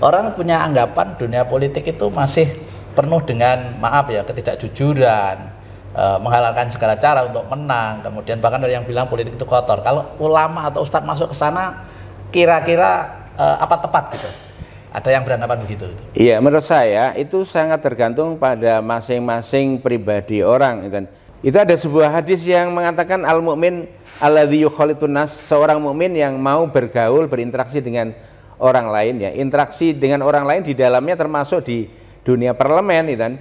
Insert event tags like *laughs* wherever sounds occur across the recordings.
orang punya anggapan dunia politik itu masih penuh dengan maaf ya ketidakjujuran eh, menghalalkan segala cara untuk menang kemudian bahkan ada yang bilang politik itu kotor kalau ulama atau ustadz masuk ke sana kira-kira e, apa tepat gitu ada yang beranggapan begitu iya menurut saya itu sangat tergantung pada masing-masing pribadi orang gitu. itu ada sebuah hadis yang mengatakan al mukmin al yukhalitun nas seorang mu'min yang mau bergaul berinteraksi dengan orang lain ya interaksi dengan orang lain di dalamnya termasuk di dunia parlemen itu ya kan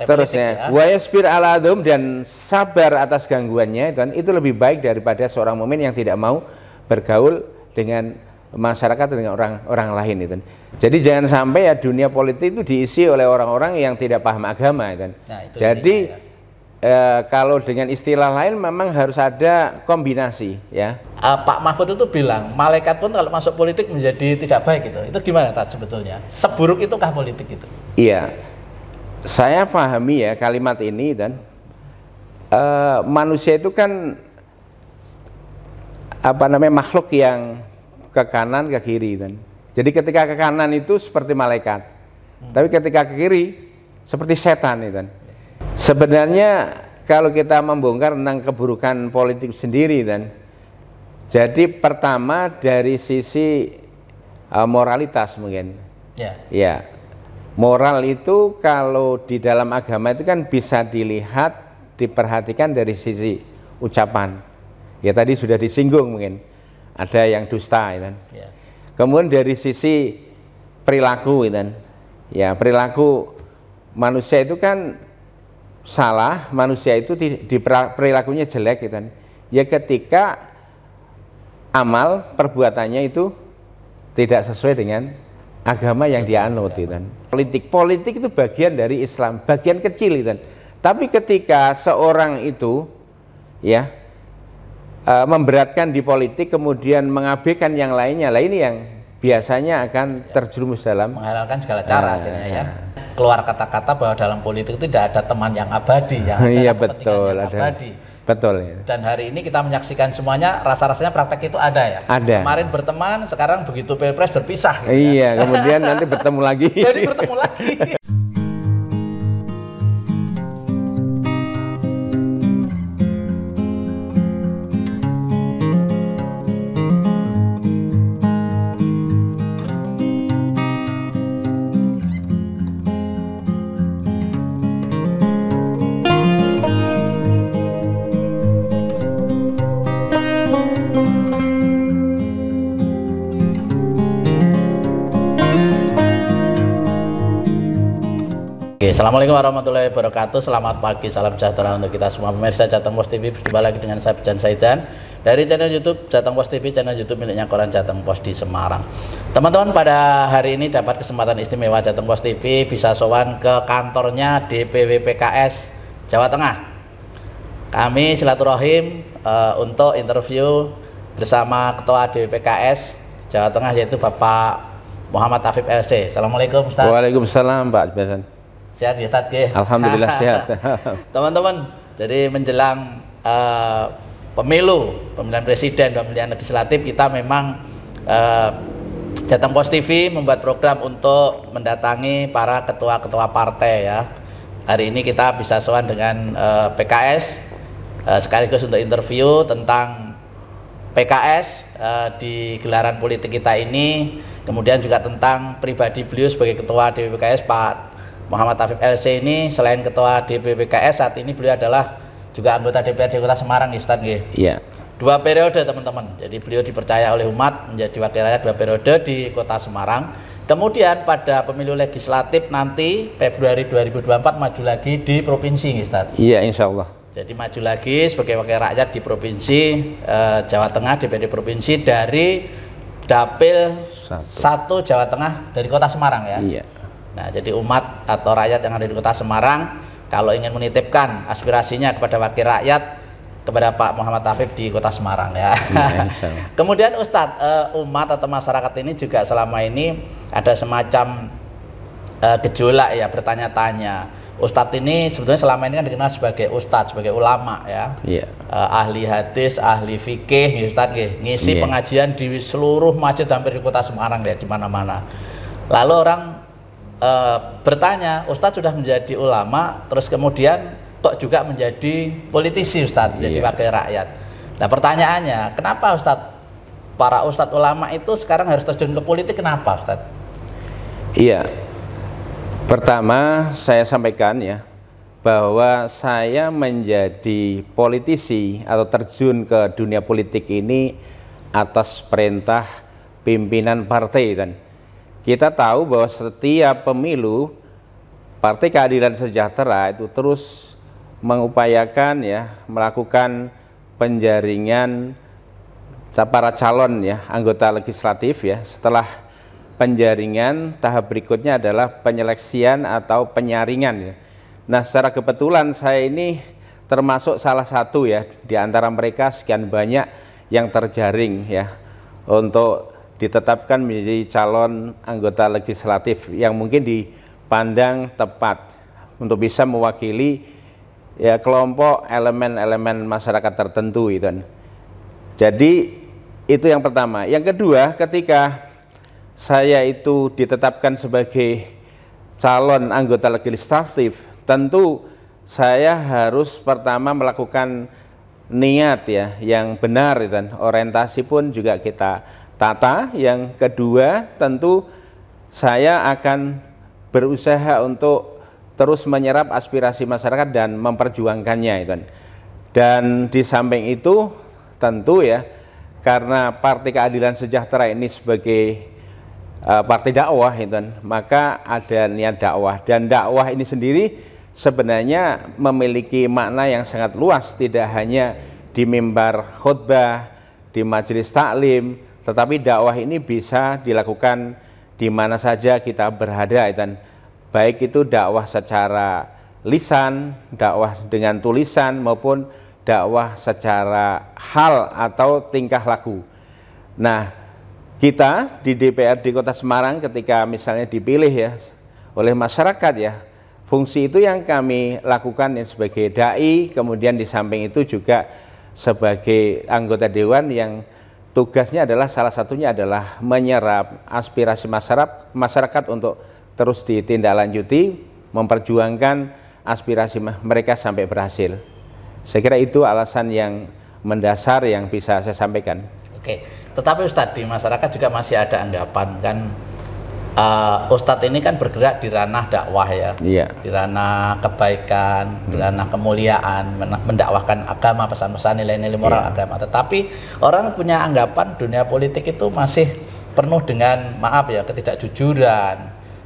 ya, terusnya ya. dan sabar atas gangguannya itu ya kan itu lebih baik daripada seorang momen yang tidak mau bergaul dengan masyarakat dengan orang orang lain itu ya kan jadi jangan sampai ya dunia politik itu diisi oleh orang-orang yang tidak paham agama itu kan nah, itu jadi e, kalau dengan istilah lain memang harus ada kombinasi ya. Uh, Pak Mahfud itu bilang malaikat pun kalau masuk politik menjadi tidak baik gitu. Itu gimana Tat sebetulnya? Seburuk itukah politik itu? Iya. Saya pahami ya kalimat ini dan uh, manusia itu kan apa namanya makhluk yang ke kanan ke kiri dan jadi ketika ke kanan itu seperti malaikat. Hmm. Tapi ketika ke kiri seperti setan itu. Sebenarnya kalau kita membongkar tentang keburukan politik sendiri dan jadi pertama dari sisi uh, moralitas mungkin. Ya. Ya. Moral itu kalau di dalam agama itu kan bisa dilihat, diperhatikan dari sisi ucapan. Ya tadi sudah disinggung mungkin. Ada yang dusta kan. Kemudian dari sisi perilaku kan. Ya, perilaku manusia itu kan salah manusia itu di perilakunya jelek gitu kan. ya ketika amal perbuatannya itu tidak sesuai dengan agama yang dia anut gitu kan. politik politik itu bagian dari Islam bagian kecil gitu kan. tapi ketika seorang itu ya e, memberatkan di politik kemudian mengabaikan yang lainnya lah ini yang biasanya akan terjerumus dalam menghalalkan segala cara uh, akhirnya ya. Ah keluar kata-kata bahwa dalam politik itu tidak ada teman yang abadi yang *laughs* iya, ada iya, betul, yang ada. abadi. Betul ya. Dan hari ini kita menyaksikan semuanya rasa-rasanya praktek itu ada ya. Ada. Kemarin berteman, sekarang begitu Pilpres berpisah gitu ya. Iya, kan? *laughs* kemudian nanti bertemu lagi. Jadi bertemu lagi. *laughs* Oke, Assalamualaikum warahmatullahi wabarakatuh Selamat pagi, salam sejahtera untuk kita semua Pemirsa Jateng Post TV, berjumpa lagi dengan saya Bejan Saidan Dari channel Youtube Jateng Post TV, channel Youtube miliknya Koran Jateng Post di Semarang Teman-teman pada hari ini dapat kesempatan istimewa Jateng Post TV Bisa sowan ke kantornya DPW PKS Jawa Tengah Kami silaturahim uh, untuk interview bersama Ketua DPW PKS Jawa Tengah yaitu Bapak Muhammad Afif LC. Assalamualaikum Ustaz. Waalaikumsalam Pak Jason. Sehat ya Tat Alhamdulillah *laughs* sehat. Teman-teman, jadi menjelang uh, pemilu, pemilihan presiden, dan pemilihan legislatif kita memang uh, Jateng Pos TV membuat program untuk mendatangi para ketua-ketua partai ya. Hari ini kita bisa soan dengan uh, eh, PKS uh, sekaligus untuk interview tentang PKS uh, di gelaran politik kita ini, kemudian juga tentang pribadi beliau sebagai ketua PKS, Pak Muhammad Afif LC ini selain ketua DPPKS saat ini beliau adalah juga anggota DPRD Kota Semarang ya Ustaz Iya. Iya. Dua periode teman-teman. Jadi beliau dipercaya oleh umat menjadi wakil rakyat dua periode di Kota Semarang. Kemudian pada pemilu legislatif nanti Februari 2024 maju lagi di provinsi ya Ustaz. Iya, insya Allah. Jadi maju lagi sebagai wakil rakyat di provinsi eh, Jawa Tengah DPD provinsi dari dapil satu. satu Jawa Tengah dari Kota Semarang ya. Iya. Nah, jadi umat atau rakyat yang ada di Kota Semarang kalau ingin menitipkan aspirasinya kepada wakil rakyat kepada Pak Muhammad Taufik di Kota Semarang ya. ya *laughs* Kemudian Ustadz eh, umat atau masyarakat ini juga selama ini ada semacam uh, gejolak ya bertanya-tanya. Ustadz ini sebetulnya selama ini kan dikenal sebagai ustadz, sebagai ulama ya, ya. uh, ahli hadis, ahli fikih, ya Ustadz ngisi ya. pengajian di seluruh masjid hampir di kota Semarang ya, di mana-mana. Lalu orang e, bertanya, Ustadz sudah menjadi ulama, terus kemudian kok juga menjadi politisi Ustadz, jadi yeah. wakil rakyat. Nah pertanyaannya, kenapa Ustadz, para Ustadz ulama itu sekarang harus terjun ke politik, kenapa Ustadz? Iya, pertama saya sampaikan ya, bahwa saya menjadi politisi atau terjun ke dunia politik ini atas perintah pimpinan partai dan kita tahu bahwa setiap pemilu Partai Keadilan Sejahtera itu terus mengupayakan ya melakukan penjaringan para calon ya anggota legislatif ya setelah penjaringan tahap berikutnya adalah penyeleksian atau penyaringan ya. Nah, secara kebetulan saya ini termasuk salah satu ya di antara mereka sekian banyak yang terjaring ya untuk ditetapkan menjadi calon anggota legislatif yang mungkin dipandang tepat untuk bisa mewakili ya kelompok elemen-elemen masyarakat tertentu itu. Jadi itu yang pertama. Yang kedua, ketika saya itu ditetapkan sebagai calon anggota legislatif, tentu saya harus pertama melakukan niat ya yang benar dan gitu. orientasi pun juga kita tata. Yang kedua, tentu saya akan berusaha untuk terus menyerap aspirasi masyarakat dan memperjuangkannya itu. Dan di samping itu tentu ya karena Partai Keadilan Sejahtera ini sebagai uh, eh, partai dakwah itu, maka ada niat dakwah dan dakwah ini sendiri sebenarnya memiliki makna yang sangat luas tidak hanya di mimbar khutbah, di majelis taklim, tetapi dakwah ini bisa dilakukan di mana saja kita berada dan baik itu dakwah secara lisan, dakwah dengan tulisan maupun dakwah secara hal atau tingkah laku. Nah, kita di DPRD Kota Semarang ketika misalnya dipilih ya oleh masyarakat ya, fungsi itu yang kami lakukan yang sebagai dai, kemudian di samping itu juga sebagai anggota dewan yang tugasnya adalah salah satunya adalah menyerap aspirasi masyarakat, masyarakat untuk terus ditindaklanjuti, memperjuangkan aspirasi mereka sampai berhasil. Saya kira itu alasan yang mendasar yang bisa saya sampaikan. Oke, tetapi Ustadz di masyarakat juga masih ada anggapan kan uh, Ustadz ini kan bergerak di ranah dakwah ya, iya. di ranah kebaikan, hmm. di ranah kemuliaan, mendakwahkan agama, pesan-pesan nilai-nilai moral iya. agama. Tetapi orang punya anggapan dunia politik itu masih penuh dengan maaf ya ketidakjujuran,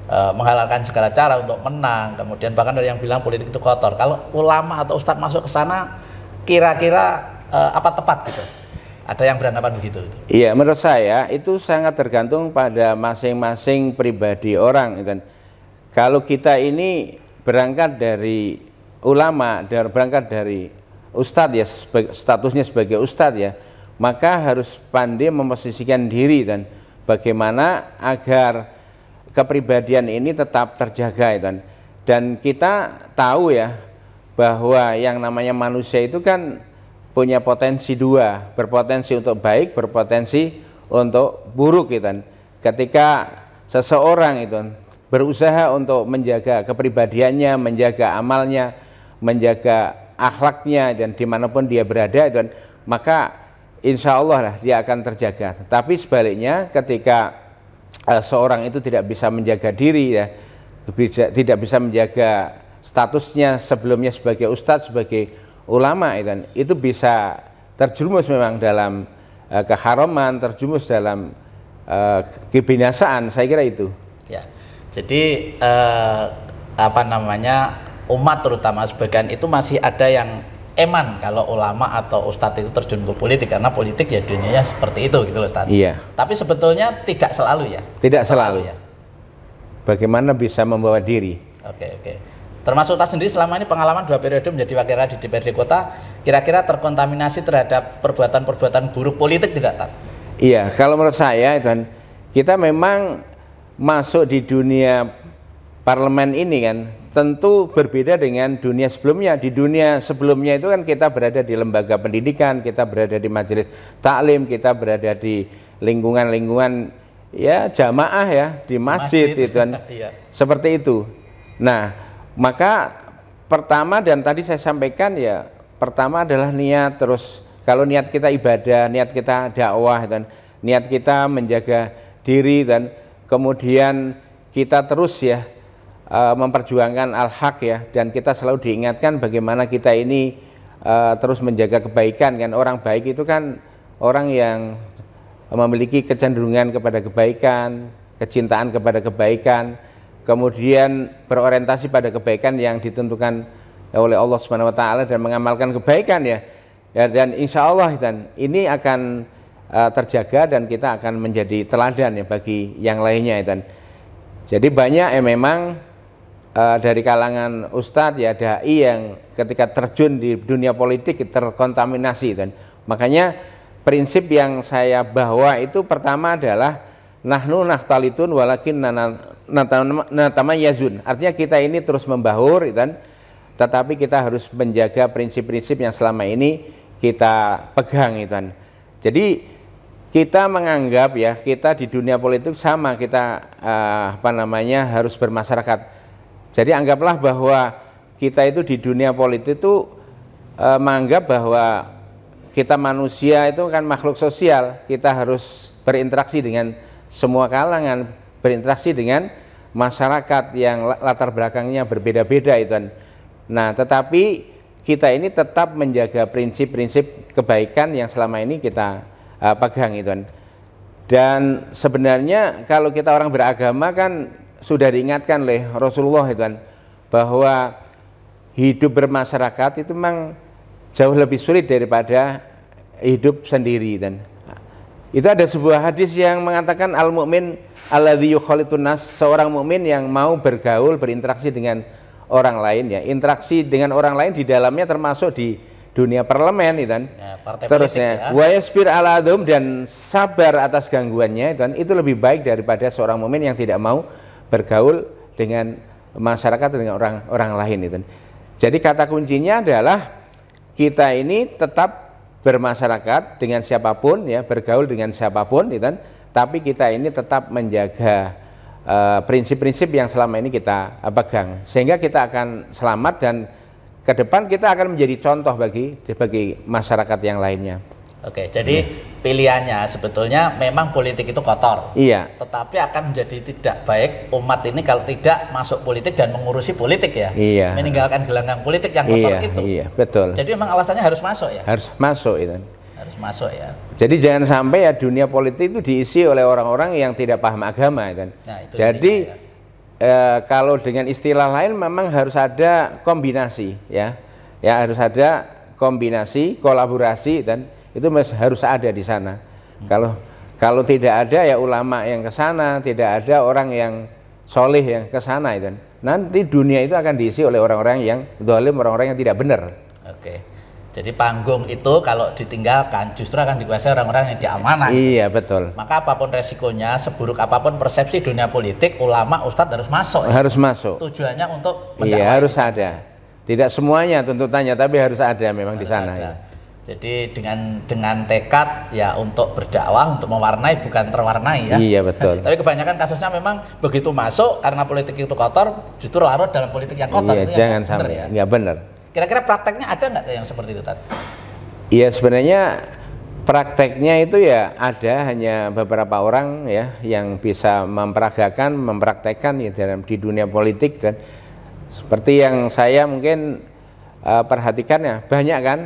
uh, menghalalkan segala cara untuk menang. Kemudian bahkan dari yang bilang politik itu kotor. Kalau ulama atau ustadz masuk ke sana, kira-kira uh, apa tepat gitu? Ada yang beranggapan begitu? Iya, menurut saya itu sangat tergantung pada masing-masing pribadi orang. Dan gitu kalau kita ini berangkat dari ulama, dari berangkat dari ustadz ya, statusnya sebagai ustadz ya, maka harus pandai memposisikan diri dan gitu bagaimana agar kepribadian ini tetap terjaga dan gitu dan kita tahu ya bahwa yang namanya manusia itu kan punya potensi dua, berpotensi untuk baik, berpotensi untuk buruk gitu. Kan. Ketika seseorang itu berusaha untuk menjaga kepribadiannya, menjaga amalnya, menjaga akhlaknya dan dimanapun dia berada dan maka insya Allah lah dia akan terjaga. Tapi sebaliknya ketika uh, seorang itu tidak bisa menjaga diri ya, tidak bisa menjaga statusnya sebelumnya sebagai ustadz, sebagai ulama itu, kan, itu bisa terjerumus memang dalam uh, eh, keharaman, terjerumus dalam uh, kebinasaan, saya kira itu. Ya, jadi uh, apa namanya umat terutama sebagian itu masih ada yang eman kalau ulama atau ustadz itu terjun ke politik karena politik ya dunianya seperti itu gitu loh ustadz. Iya. Tapi sebetulnya tidak selalu ya. Tidak selalu. selalu ya. Bagaimana bisa membawa diri? Oke, okay, oke. Okay. Termasuk tas sendiri selama ini pengalaman dua periode menjadi wakil rakyat di DPRD Kota, kira-kira terkontaminasi terhadap perbuatan-perbuatan buruk politik tidak, tak Iya, kalau menurut saya, itu kan kita memang masuk di dunia parlemen ini kan tentu berbeda dengan dunia sebelumnya. Di dunia sebelumnya itu kan kita berada di lembaga pendidikan, kita berada di majelis taklim, kita berada di lingkungan-lingkungan ya jamaah ya di masjid, masjid. itu ya, kan. *laughs* Iya. Seperti itu. Nah, maka pertama dan tadi saya sampaikan ya, pertama adalah niat terus kalau niat kita ibadah, niat kita dakwah dan niat kita menjaga diri dan kemudian kita terus ya e, memperjuangkan al-haq ya dan kita selalu diingatkan bagaimana kita ini e, terus menjaga kebaikan kan orang baik itu kan orang yang memiliki kecenderungan kepada kebaikan, kecintaan kepada kebaikan kemudian berorientasi pada kebaikan yang ditentukan oleh Allah Subhanahu wa taala dan mengamalkan kebaikan ya. ya dan insya Allah dan ini akan uh, terjaga dan kita akan menjadi teladan ya bagi yang lainnya ya, dan jadi banyak ya memang uh, dari kalangan ustadz ya dai yang ketika terjun di dunia politik terkontaminasi dan makanya prinsip yang saya bawa itu pertama adalah nahnu nahtalitun walakin natama yazun. Artinya kita ini terus membahur, kan? tetapi kita harus menjaga prinsip-prinsip yang selama ini kita pegang, kan? Jadi kita menganggap ya kita di dunia politik sama kita eh, apa namanya harus bermasyarakat. Jadi anggaplah bahwa kita itu di dunia politik itu eh, menganggap bahwa kita manusia itu kan makhluk sosial, kita harus berinteraksi dengan semua kalangan berinteraksi dengan masyarakat yang latar belakangnya berbeda-beda itu. kan. Nah, tetapi kita ini tetap menjaga prinsip-prinsip kebaikan yang selama ini kita uh, pegang itu. kan. Dan sebenarnya kalau kita orang beragama kan sudah diingatkan oleh Rasulullah itu kan bahwa hidup bermasyarakat itu memang jauh lebih sulit daripada hidup sendiri dan itu ada sebuah hadis yang mengatakan al mukmin alladzi nas, seorang mukmin yang mau bergaul, berinteraksi dengan orang lain ya. Interaksi dengan orang lain di dalamnya termasuk di dunia parlemen itu ya, kan. Ya, Terusnya ya. wa ala dan sabar atas gangguannya itu ya, kan. Itu lebih baik daripada seorang mukmin yang tidak mau bergaul dengan masyarakat dengan orang orang lain itu. Ya, kan? Jadi kata kuncinya adalah kita ini tetap bermasyarakat dengan siapapun ya bergaul dengan siapapun gitu kan tapi kita ini tetap menjaga eh, prinsip-prinsip uh, yang selama ini kita eh, pegang sehingga kita akan selamat dan ke depan kita akan menjadi contoh bagi bagi masyarakat yang lainnya. Oke, jadi hmm. pilihannya sebetulnya memang politik itu kotor. Iya. Tetapi akan menjadi tidak baik umat ini kalau tidak masuk politik dan mengurusi politik ya. Iya. Meninggalkan gelanggang politik yang kotor iya, itu. Iya, betul. Jadi memang alasannya harus masuk ya. Harus masuk itu. Harus masuk ya. Jadi jangan sampai ya dunia politik itu diisi oleh orang-orang yang tidak paham agama kan. Nah, itu Jadi ya. e, kalau dengan istilah lain memang harus ada kombinasi ya. Ya harus ada kombinasi, kolaborasi dan itu harus ada di sana. Hmm. Kalau kalau tidak ada ya ulama yang ke sana, tidak ada orang yang soleh yang ke sana itu. Kan. Nanti dunia itu akan diisi oleh orang-orang yang dolim, orang-orang yang tidak benar. Oke. Jadi panggung itu kalau ditinggalkan justru akan dikuasai orang-orang yang diamanah. Iya betul. Maka apapun resikonya, seburuk apapun persepsi dunia politik, ulama, ustadz harus masuk. Harus ya? masuk. Tujuannya untuk Iya harus ada. Tidak semuanya tuntutannya, tapi harus ada memang harus di sana. Ada. Ya. Jadi dengan dengan tekad ya untuk berdakwah, untuk mewarnai bukan terwarnai ya. Iya betul. Tapi kebanyakan kasusnya memang begitu masuk karena politik itu kotor, justru larut dalam politik yang kotor. Iya, itu jangan ya, sampai. Ya. Nggak iya, benar. Kira-kira prakteknya ada nggak yang seperti itu tadi? Iya sebenarnya prakteknya itu ya ada hanya beberapa orang ya yang bisa memperagakan, mempraktekkan ya dalam di dunia politik dan seperti yang saya mungkin uh, perhatikan ya banyak kan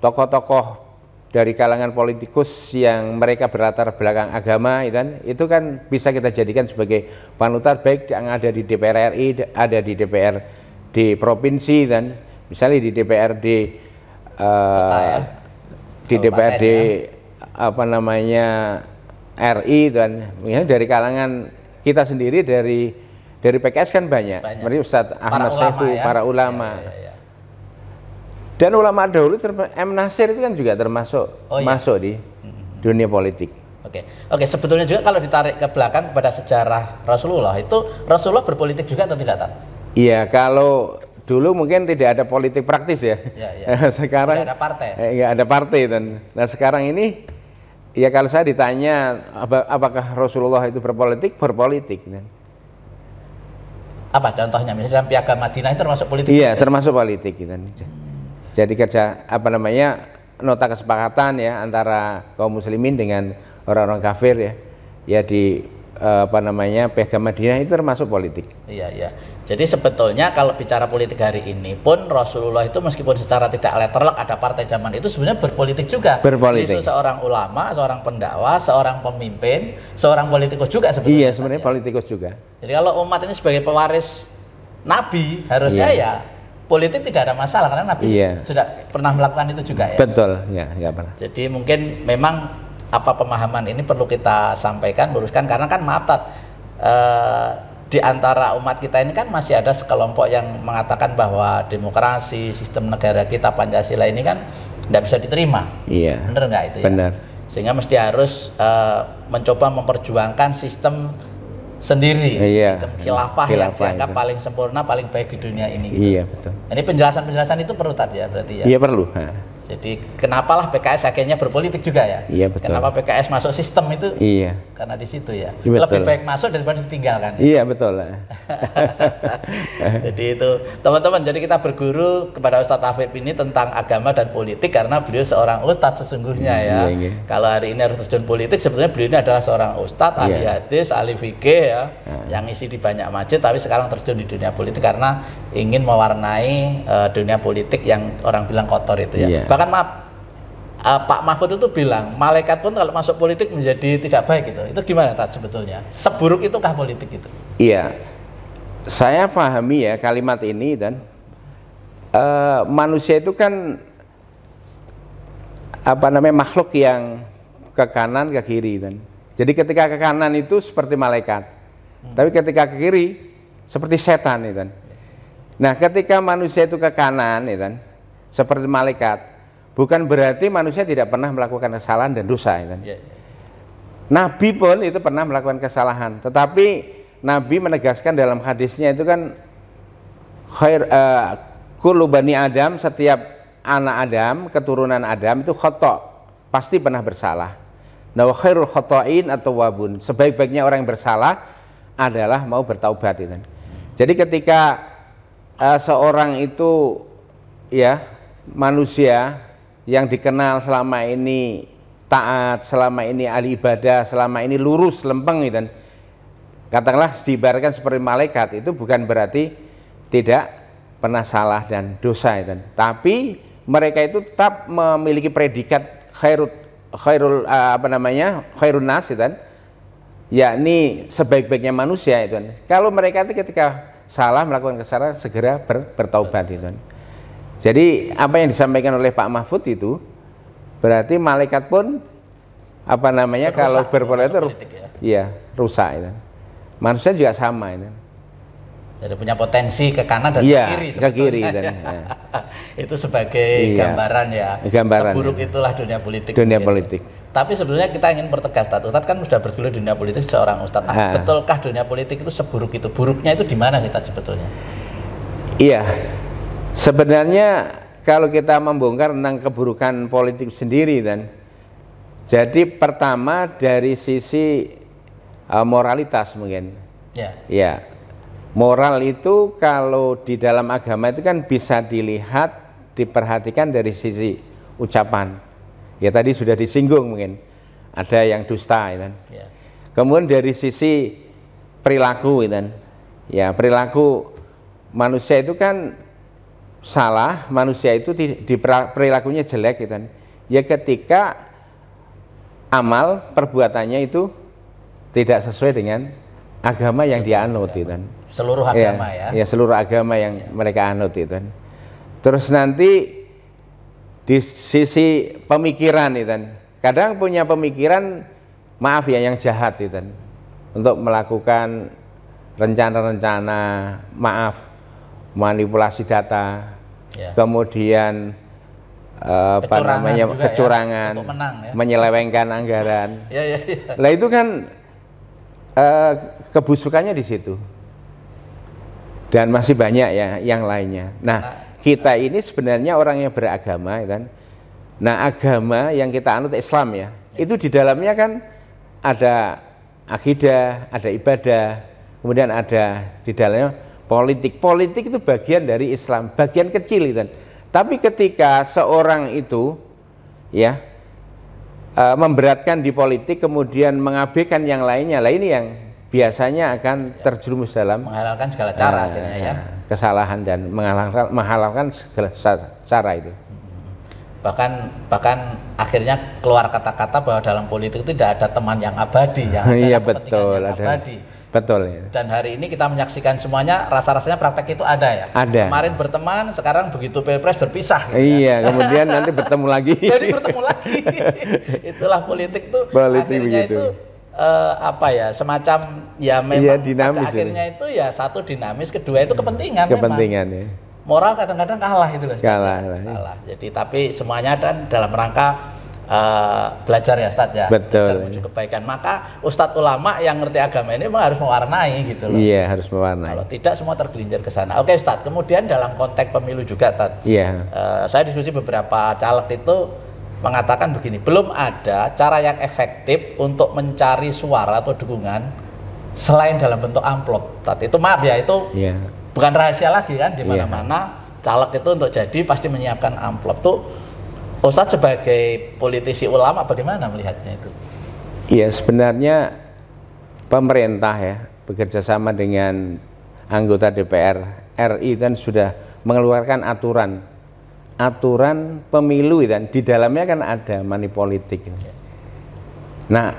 tokoh-tokoh dari kalangan politikus yang mereka berlatar belakang agama dan itu kan bisa kita jadikan sebagai panutan baik yang ada di DPR RI, ada di DPR di provinsi dan misalnya di DPRD uh, ya? Eh, di DPRD ya. apa namanya RI dan ya, dari kalangan kita sendiri dari dari PKS kan banyak, banyak. Ustadz Ahmad Syafu, ya. para ulama. Ya, ya, ya. Dan ulama dahulu M Nasir itu kan juga termasuk oh, iya. masuk di dunia politik. Oke. Oke, sebetulnya juga kalau ditarik ke belakang kepada sejarah Rasulullah itu Rasulullah berpolitik juga atau tidak, tak? Iya, kalau dulu mungkin tidak ada politik praktis ya. Iya, iya. *laughs* sekarang tidak ada partai. Iya, ada partai dan nah sekarang ini ya kalau saya ditanya apakah Rasulullah itu berpolitik? Berpolitik apa contohnya misalnya piagam Madinah termasuk politik iya termasuk politik gitu jadi kerja apa namanya nota kesepakatan ya antara kaum muslimin dengan orang-orang kafir ya ya di eh, apa namanya piagam Madinah itu termasuk politik. Iya iya. Jadi sebetulnya kalau bicara politik hari ini pun Rasulullah itu meskipun secara tidak letterlock ada partai zaman itu sebenarnya berpolitik juga. Berpolitik. Itu seorang ulama, seorang pendakwah, seorang pemimpin, seorang politikus juga sebenarnya. Iya sebenarnya politikus juga. Jadi kalau umat ini sebagai pewaris Nabi harusnya iya. ya politik tidak ada masalah karena Nabi yeah. sudah pernah melakukan itu juga ya. Betul, ya, ya pernah. Jadi mungkin memang apa pemahaman ini perlu kita sampaikan, luruskan karena kan maaf tat eh, di antara umat kita ini kan masih ada sekelompok yang mengatakan bahwa demokrasi, sistem negara kita Pancasila ini kan tidak bisa diterima. Iya. Benar nggak itu? Ya? Bener. Sehingga mesti harus eh, mencoba memperjuangkan sistem sendiri iya, sistem khilafah, khilafah yang dianggap itu. paling sempurna paling baik di dunia ini gitu. iya betul Ini penjelasan penjelasan itu perlu tadi ya berarti ya iya perlu ha. Jadi kenapalah PKS akhirnya berpolitik juga ya? Iya betul. Kenapa PKS masuk sistem itu? Iya. Karena di situ ya. Iya, betul. Lebih baik masuk daripada ditinggalkan. Ya? Iya betul. *laughs* jadi itu teman-teman. Jadi kita berguru kepada Ustadz Afif ini tentang agama dan politik karena beliau seorang Ustadz sesungguhnya ya. Iya, iya. Kalau hari ini harus terjun politik sebetulnya beliau ini adalah seorang Ustadz iya. ahli hadis, ahli fikih ya, iya. yang isi di banyak masjid. Tapi sekarang terjun di dunia politik karena ingin mewarnai uh, dunia politik yang orang bilang kotor itu ya. Iya bahkan maaf uh, Pak Mahfud itu bilang malaikat pun kalau masuk politik menjadi tidak baik gitu itu gimana Tad sebetulnya seburuk itukah politik itu iya saya pahami ya kalimat ini dan uh, manusia itu kan apa namanya makhluk yang ke kanan ke kiri dan jadi ketika ke kanan itu seperti malaikat hmm. tapi ketika ke kiri seperti setan itu nah ketika manusia itu ke kanan itu seperti malaikat Bukan berarti manusia tidak pernah melakukan kesalahan dan dosa. Ya kan? Ya, ya, Nabi pun itu pernah melakukan kesalahan, tetapi Nabi menegaskan dalam hadisnya itu kan khair uh, eh, kulubani Adam setiap anak Adam keturunan Adam itu khotok pasti pernah bersalah. Nah khairul khotoin atau wabun sebaik-baiknya orang yang bersalah adalah mau bertaubat itu. Ya kan? Jadi ketika uh, seorang itu ya manusia yang dikenal selama ini taat, selama ini ahli ibadah, selama ini lurus, lempeng dan gitu katakanlah diibaratkan seperti malaikat itu bukan berarti tidak pernah salah dan dosa itu. Kan. tapi mereka itu tetap memiliki predikat khairut khairul eh, apa namanya khairun nas dan gitu yakni sebaik-baiknya manusia itu kan. kalau mereka itu ketika salah melakukan kesalahan segera ber, bertaubat itu kan. Jadi apa yang disampaikan oleh Pak Mahfud itu berarti malaikat pun apa namanya rusak, kalau gitu, berpolitik itu ya. Iya, rusak itu. Manusia juga sama ini. Ya. Jadi punya potensi ke kanan dan iya, ke kiri ke kiri dan ya. Iya. *laughs* itu sebagai iya, gambaran ya. Gambaran. Seburuk ya. itulah dunia politik. Dunia ya. politik. Tapi sebetulnya kita ingin bertegas, Tat. Ustadz kan sudah bergelut dunia politik seorang Ustadz. Nah, betulkah dunia politik itu seburuk itu? Buruknya itu di mana sih, tadi sebetulnya? Iya, Sebenarnya kalau kita membongkar tentang keburukan politik sendiri dan jadi pertama dari sisi uh, moralitas mungkin. Ya. Ya. Moral itu kalau di dalam agama itu kan bisa dilihat, diperhatikan dari sisi ucapan. Ya tadi sudah disinggung mungkin. Ada yang dusta ya. Kemudian dari sisi perilaku kan Ya, perilaku manusia itu kan salah manusia itu di, di perilakunya jelek gitu kan. ya ketika amal perbuatannya itu tidak sesuai dengan agama yang dia anut gitu kan. seluruh ya, agama ya, ya ya seluruh agama yang ya. mereka anut gitu kan. terus nanti di sisi pemikiran itu kadang punya pemikiran maaf ya yang jahat itu untuk melakukan rencana-rencana maaf manipulasi data, ya. kemudian uh, namanya ya, kecurangan, ya, menang, ya. menyelewengkan anggaran. *laughs* ya, ya, ya. itu kan uh, kebusukannya di situ dan masih banyak ya yang lainnya. Nah, nah kita nah. ini sebenarnya orang yang beragama ya kan. Nah agama yang kita anut Islam ya, ya. itu di dalamnya kan ada akidah, ada ibadah, kemudian ada di dalamnya politik. Politik itu bagian dari Islam, bagian kecil itu. Tapi ketika seorang itu ya e, memberatkan di politik kemudian mengabaikan yang lainnya, lah ini yang biasanya akan terjerumus dalam menghalalkan segala cara e, akhirnya ya. Ah, kesalahan dan menghalalkan menghalalkan segala cara itu. Bahkan bahkan akhirnya keluar kata-kata bahwa dalam politik itu tidak ada teman yang abadi yang Iya betul, yang abadi. ada. Betul. Ya. Dan hari ini kita menyaksikan semuanya rasa-rasanya praktek itu ada ya. Ada. Kemarin berteman, sekarang begitu pilpres berpisah. Gitu ya? iya, kan? kemudian nanti bertemu lagi. *laughs* Jadi bertemu lagi. *laughs* Itulah politik tuh. Politik akhirnya begitu. itu uh, apa ya semacam ya iya, memang ya, dinamis akhirnya itu. itu ya satu dinamis, kedua itu kepentingan. Kepentingan memang. ya. Moral kadang-kadang kalah itu loh. Kalah, kalah. Ya. kalah. Jadi tapi semuanya dan dalam rangka uh, belajar ya Ustadz ya Betul. belajar menuju kebaikan maka Ustadz ulama yang ngerti agama ini memang harus mewarnai gitu loh iya harus mewarnai kalau tidak semua tergelincir ke sana oke Ustadz kemudian dalam konteks pemilu juga Ustadz iya uh, saya diskusi beberapa caleg itu mengatakan begini belum ada cara yang efektif untuk mencari suara atau dukungan selain dalam bentuk amplop. Ustadz itu maaf ya itu yeah. bukan rahasia lagi kan di iya. mana-mana yeah. caleg itu untuk jadi pasti menyiapkan amplop tuh Ustaz sebagai politisi ulama bagaimana melihatnya itu? Ya sebenarnya pemerintah ya bekerja sama dengan anggota DPR RI dan sudah mengeluarkan aturan aturan pemilu dan di dalamnya kan ada money politik. Nah,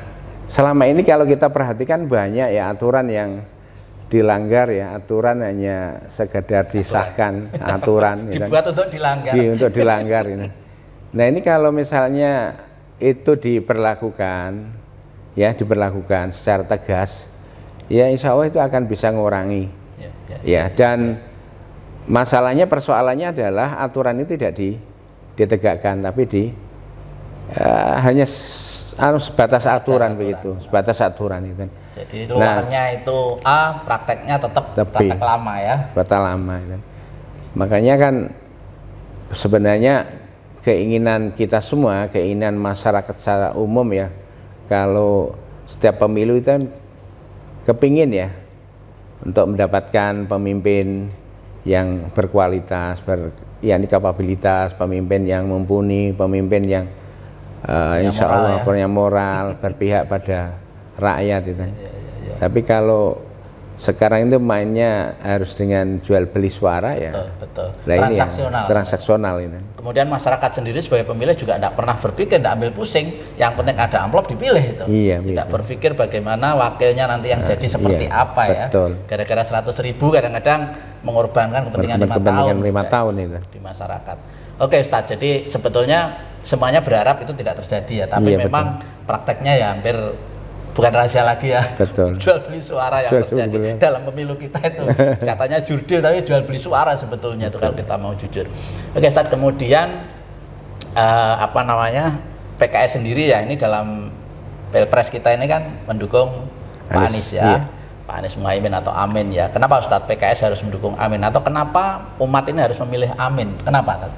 selama ini kalau kita perhatikan banyak ya aturan yang dilanggar ya aturan hanya sekedar disahkan aturan, aturan ya kan? dibuat ya, untuk dilanggar di, untuk dilanggar ini. Nah ini kalau misalnya itu diperlakukan, ya diperlakukan secara tegas, ya insya Allah itu akan bisa mengurangi Ya, ya, ya, ya, ya. dan masalahnya persoalannya adalah aturan itu tidak di, ditegakkan, tapi di uh, hanya anu, sebatas aturan, aturan begitu, sebatas aturan itu. Jadi nah, luarnya nah, itu A, prakteknya tetap tetap praktek lama ya. Praktek lama. Itu. Ya kan. Makanya kan sebenarnya keinginan kita semua, keinginan masyarakat secara umum ya. Kalau setiap pemilu kita kan kepingin ya untuk mendapatkan pemimpin yang berkualitas, ber, ini kapabilitas, pemimpin yang mumpuni, pemimpin yang uh, insya Allah ya. punya moral, berpihak pada rakyat itu. Iya, iya, iya. Tapi kalau sekarang itu mainnya harus dengan jual beli suara ya. Betul, betul. Nah, ya, transaksional. Ini transaksional ini. Kemudian masyarakat sendiri sebagai pemilih juga tidak pernah berpikir, tidak ambil pusing. Yang penting ada amplop dipilih itu. Iya. Tidak iya. berpikir bagaimana wakilnya nanti yang nah, jadi iya, seperti iya, apa ya. Betul. Gara-gara seratus ribu kadang-kadang mengorbankan kepentingan lima tahun. lima tahun itu. Di masyarakat. Oke Ustadz, jadi sebetulnya semuanya berharap itu tidak terjadi ya, tapi iya, memang betul. prakteknya ya hampir bukan rahasia lagi ya. Betul. *laughs* Jual beli suara yang jual terjadi beli. dalam pemilu kita itu. *laughs* Katanya jurdil tapi jual beli suara sebetulnya itu kalau kita mau jujur. Oke, start kemudian uh, apa namanya? PKS sendiri ya ini dalam Pilpres kita ini kan mendukung Anies, Pak Anies ya. Iya. Pak Anies Muhaimin atau Amin ya. Kenapa Ustadz PKS harus mendukung Amin atau kenapa umat ini harus memilih Amin? Kenapa?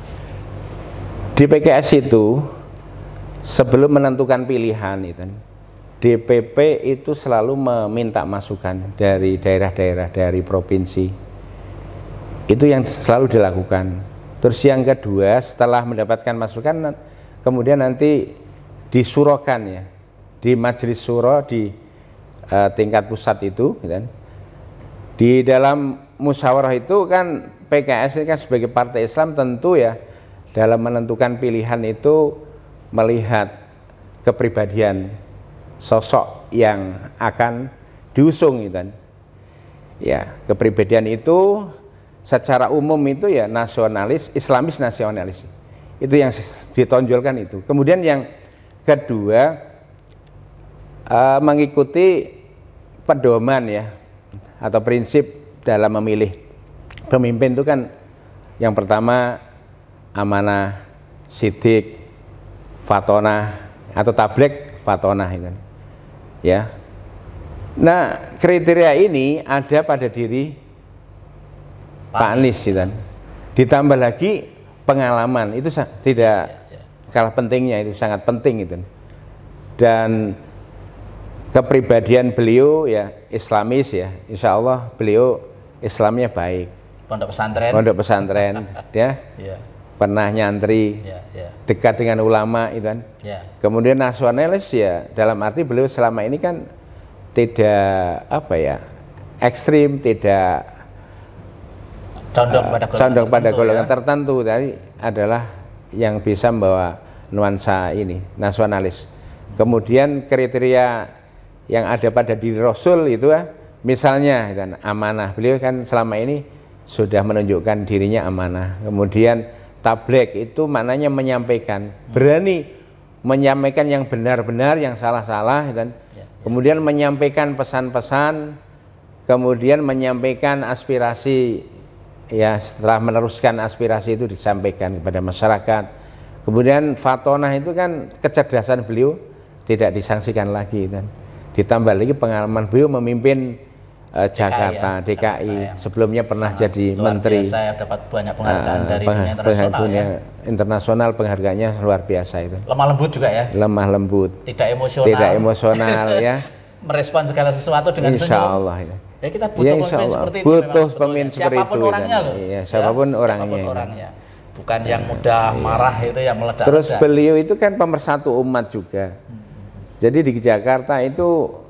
Di PKS itu sebelum menentukan pilihan itu DPP itu selalu meminta masukan dari daerah-daerah dari provinsi. Itu yang selalu dilakukan. Terus yang kedua, setelah mendapatkan masukan kemudian nanti disurokan ya di majelis suro di uh, tingkat pusat itu gitu. Kan. Di dalam musyawarah itu kan PKS ini kan sebagai partai Islam tentu ya dalam menentukan pilihan itu melihat kepribadian sosok yang akan diusung gitu kan. Ya, kepribadian itu secara umum itu ya nasionalis, islamis nasionalis. Itu yang ditonjolkan itu. Kemudian yang kedua uh, mengikuti pedoman ya atau prinsip dalam memilih pemimpin itu kan yang pertama amanah, sidik, fatonah atau tablek fatonah itu. Kan ya nah kriteria ini ada pada diri Pak, Pak Anies gitu. ditambah lagi pengalaman itu tidak ya, ya. kalah pentingnya itu sangat penting itu dan kepribadian beliau ya islamis ya insya Allah beliau Islamnya baik pondok pesantren pondok pesantren *laughs* ya yeah pernah nyantri yeah, yeah. dekat dengan ulama itu kan yeah. kemudian nasionalis ya dalam arti beliau selama ini kan tidak apa ya ekstrim tidak condong eh, pada golongan, condong pada tertentu, golongan ya. tertentu tadi adalah yang bisa membawa nuansa ini nasionalis kemudian kriteria yang ada pada diri Rasul itu eh, misalnya dan amanah beliau kan selama ini sudah menunjukkan dirinya amanah kemudian Tablek itu maknanya menyampaikan, berani menyampaikan yang benar-benar, yang salah-salah dan ya, ya. kemudian menyampaikan pesan-pesan, kemudian menyampaikan aspirasi ya setelah meneruskan aspirasi itu disampaikan kepada masyarakat. Kemudian fatonah itu kan kecerdasan beliau tidak disangsikan lagi dan ditambah lagi pengalaman beliau memimpin uh, Jakarta DKI, ya, DKI. sebelumnya pernah Sangat jadi menteri saya dapat banyak eh, penghargaan uh, dari penghargaan internasional dunia ya. internasional penghargaannya luar biasa itu lemah lembut juga ya lemah lembut tidak emosional tidak emosional ya *laughs* merespon segala sesuatu dengan Insya senyum Allah ya. ya kita ya, butuh ya, pemimpin seperti itu butuh pemimpin seperti siapapun orangnya ya. loh iya, ya, siapapun ya, orangnya, siapapun orangnya. Ya. bukan ya, yang mudah ya. marah itu yang meledak terus beliau itu kan pemersatu umat juga hmm. jadi di Jakarta itu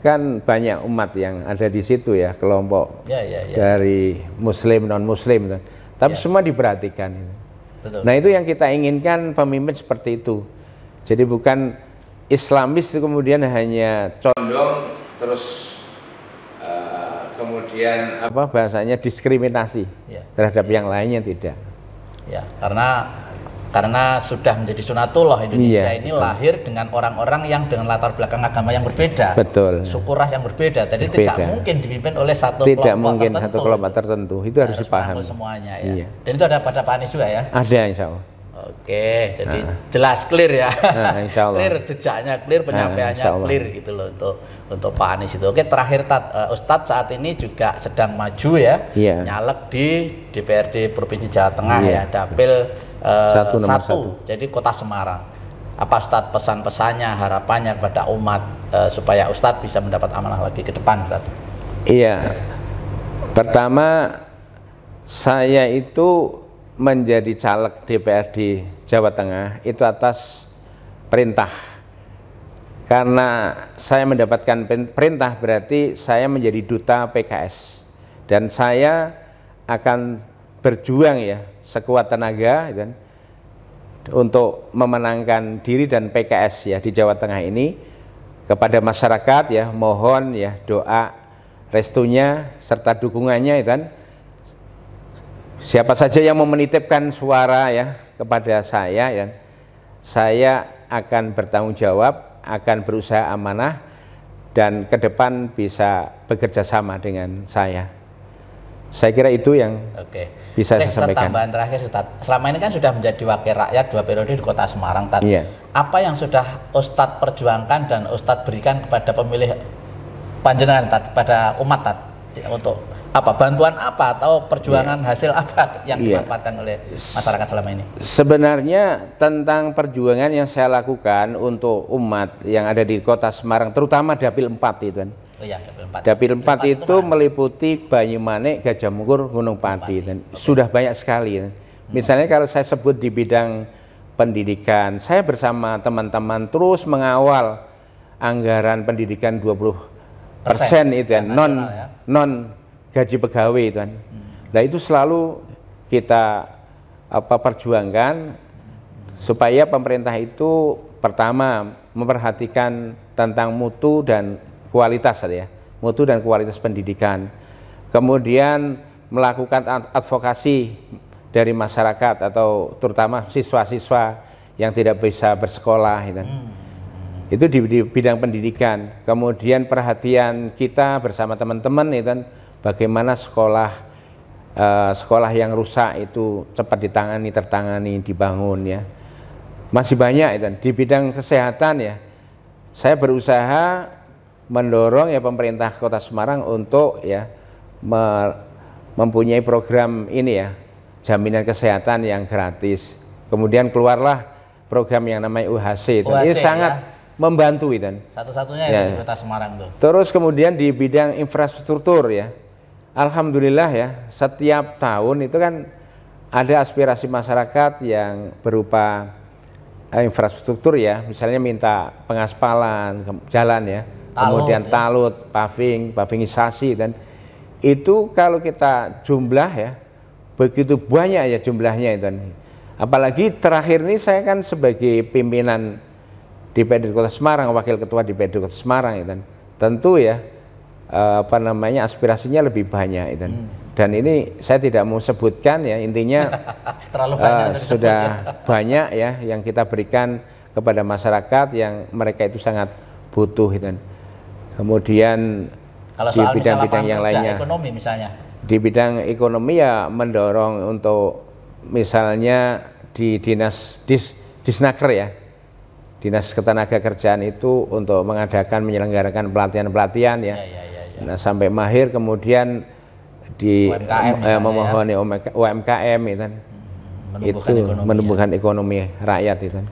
kan banyak umat yang ada di situ ya kelompok ya, ya, ya. dari muslim non muslim tapi ya. semua diperhatikan Betul. nah itu yang kita inginkan pemimpin seperti itu jadi bukan islamis kemudian hanya condong terus uh, kemudian apa bahasanya diskriminasi ya. terhadap ya. yang lainnya tidak ya karena karena sudah menjadi sunatullah Indonesia iya, ini betul. lahir dengan orang-orang yang dengan latar belakang agama yang berbeda, betul. suku ras yang berbeda. Jadi tidak mungkin dipimpin oleh satu tidak kelompok mungkin tertentu. satu kelompok tertentu. Itu harus, harus dipahami semuanya ya. Iya. Dan itu ada pada Pak Anies juga ya. Ada insya Allah. Oke, jadi nah. jelas clear ya. Nah, insya Allah. clear jejaknya, clear ah, penyampaiannya, nah, clear gitu loh untuk untuk Pak Anies itu. Oke, terakhir tat, uh, Ustadz saat ini juga sedang maju ya, Iya. nyalek di DPRD Provinsi Jawa Tengah iya. ya, dapil Eh, satu, satu, satu, jadi kota Semarang. Apa Ustadz pesan-pesannya, harapannya kepada umat uh, supaya Ustadz bisa mendapat amanah lagi ke depan, Ustadz? Iya, pertama saya itu menjadi caleg DPRD Jawa Tengah itu atas perintah karena saya mendapatkan perintah berarti saya menjadi duta PKS dan saya akan berjuang ya sekuat tenaga dan gitu untuk memenangkan diri dan PKS ya di Jawa Tengah ini kepada masyarakat ya mohon ya doa restunya serta dukungannya dan gitu siapa saja yang mau menitipkan suara ya kepada saya ya saya akan bertanggung jawab akan berusaha amanah dan ke depan bisa bekerja sama dengan saya saya kira itu yang Oke bisa Oke, eh, saya sampaikan. Tambahan terakhir, Ustaz. Selama ini kan sudah menjadi wakil rakyat dua periode di Kota Semarang, Tadi iya. Yeah. Apa yang sudah Ustadz perjuangkan dan Ustadz berikan kepada pemilih panjenengan, pada umat, tadi ya, untuk apa bantuan apa atau perjuangan yeah. hasil apa yang yeah. dimanfaatkan oleh masyarakat selama ini? Sebenarnya tentang perjuangan yang saya lakukan untuk umat yang ada di Kota Semarang, terutama Dapil 4 itu kan Oh ya, dapil 4. Dapil 4, dapil 4 itu, mana? meliputi Banyumanik, Gajah Mungkur, Gunung Pati. Dan okay. Sudah banyak sekali. Hmm. Misalnya kalau saya sebut di bidang pendidikan, saya bersama teman-teman terus mengawal anggaran pendidikan 20 persen itu ya, non ya. non gaji pegawai itu kan. Hmm. Nah itu selalu kita apa perjuangkan supaya pemerintah itu pertama memperhatikan tentang mutu dan kualitas ya, mutu dan kualitas pendidikan. Kemudian melakukan advokasi dari masyarakat atau terutama siswa-siswa yang tidak bisa bersekolah gitu. Kan. Hmm. Itu di, di bidang pendidikan. Kemudian perhatian kita bersama teman-teman itu kan, bagaimana sekolah Uh, sekolah yang rusak itu cepat ditangani, tertangani, dibangun ya. Masih banyak itu kan, di bidang kesehatan ya. Saya berusaha mendorong ya pemerintah Kota Semarang untuk ya me mempunyai program ini ya jaminan kesehatan yang gratis. Kemudian keluarlah program yang namanya UHC itu. UHC, ini ya. sangat ya? membantu itu. satu-satunya ya. di Kota Semarang tuh. Terus kemudian di bidang infrastruktur ya. Alhamdulillah ya, setiap tahun itu kan ada aspirasi masyarakat yang berupa eh, infrastruktur ya, misalnya minta pengaspalan jalan ya kemudian ya. talut, paving, pavingisasi dan itu kalau kita jumlah ya begitu banyak ya jumlahnya itu. Apalagi terakhir ini saya kan sebagai pimpinan di PD Kota Semarang, Wakil Ketua di PD Kota Semarang itu. Tentu ya eh, apa namanya aspirasinya lebih banyak itu. Hmm. Dan ini saya tidak mau sebutkan ya intinya *laughs* terlalu banyak uh, sudah *laughs* banyak ya yang kita berikan kepada masyarakat yang mereka itu sangat butuh itu. Kemudian kalau soal di bidang-bidang yang lainnya ekonomi misalnya. Di bidang ekonomi ya mendorong untuk misalnya di dinas dis, disnaker ya. Dinas Ketenaga Kerjaan itu untuk mengadakan menyelenggarakan pelatihan-pelatihan ya. Ya, ya, ya, ya. Nah, sampai mahir kemudian di UMKM eh, ya. memohoni ya. UMKM itu. Kan. Hmm, menumbuhkan itu ekonomi ya. menumbuhkan ya. ekonomi rakyat itu. Kan.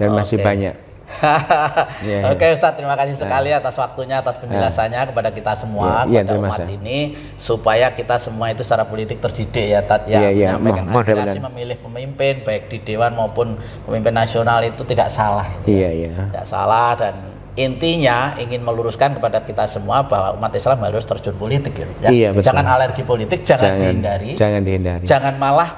Dan okay. masih banyak yeah, iya. Oke Ustadz, terima kasih nah. sekali yeah. atas waktunya, atas penjelasannya yeah. kepada kita semua, yeah, yeah, pada umat ini, supaya kita semua itu secara politik terdidik ya, Tat, ya, yeah, yeah. menyampaikan Mo aspirasi memilih pemimpin, baik di Dewan maupun pemimpin nasional itu tidak salah. Ya. Iya, yeah, iya. Yeah. Tidak salah dan intinya ingin meluruskan kepada kita semua bahwa umat Islam harus terjun politik gitu ya. Iya, betul. Jangan alergi politik, jangan, jangan dihindari. Jangan dihindari. Jangan malah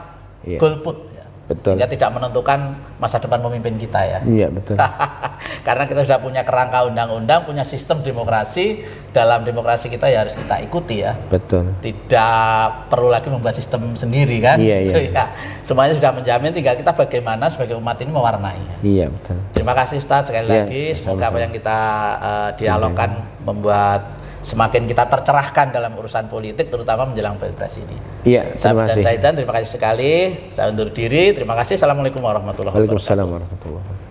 iya. golput. Betul. Sehingga tidak menentukan masa depan pemimpin kita ya. Iya betul. *laughs* Karena kita sudah punya kerangka undang-undang, punya sistem demokrasi. Dalam demokrasi kita ya harus kita ikuti ya. Betul. Tidak perlu lagi membuat sistem sendiri kan. Iya iya. *laughs* ya. Semuanya sudah menjamin. Tinggal kita bagaimana sebagai umat ini mewarnai. Ya. Iya betul. Terima kasih Ustaz sekali iya, lagi. Semoga apa yang kita uh, dialogkan iya. membuat semakin kita tercerahkan dalam urusan politik terutama menjelang pilpres ini. Iya, terima saya kasih. terima kasih sekali. Saya undur diri. Terima kasih. Assalamualaikum warahmatullahi wabarakatuh. Waalaikumsalam warahmatullahi wabarakatuh.